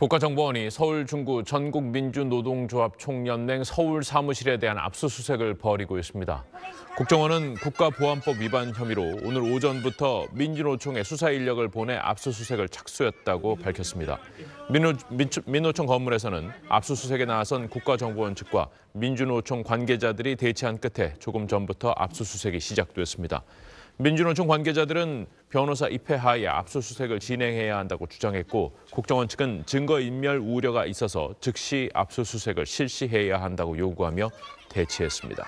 국가정보원이 서울 중구 전국민주노동조합 총연맹 서울 사무실에 대한 압수수색을 벌이고 있습니다. 국정원은 국가보안법 위반 혐의로 오늘 오전부터 민주노총의 수사 인력을 보내 압수수색을 착수했다고 밝혔습니다. 민노, 민노총 건물에서는 압수수색에 나선 국가정보원 측과 민주노총 관계자들이 대치한 끝에 조금 전부터 압수수색이 시작됐습니다. 민주노총 관계자들은 변호사 입회하에 압수수색을 진행해야 한다고 주장했고 국정원 측은 증거인멸 우려가 있어서 즉시 압수수색을 실시해야 한다고 요구하며 대치했습니다.